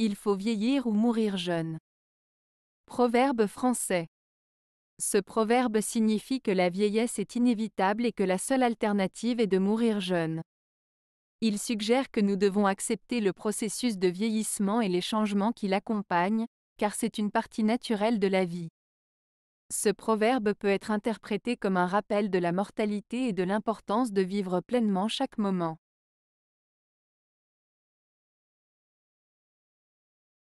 Il faut vieillir ou mourir jeune. Proverbe français. Ce proverbe signifie que la vieillesse est inévitable et que la seule alternative est de mourir jeune. Il suggère que nous devons accepter le processus de vieillissement et les changements qui l'accompagnent, car c'est une partie naturelle de la vie. Ce proverbe peut être interprété comme un rappel de la mortalité et de l'importance de vivre pleinement chaque moment.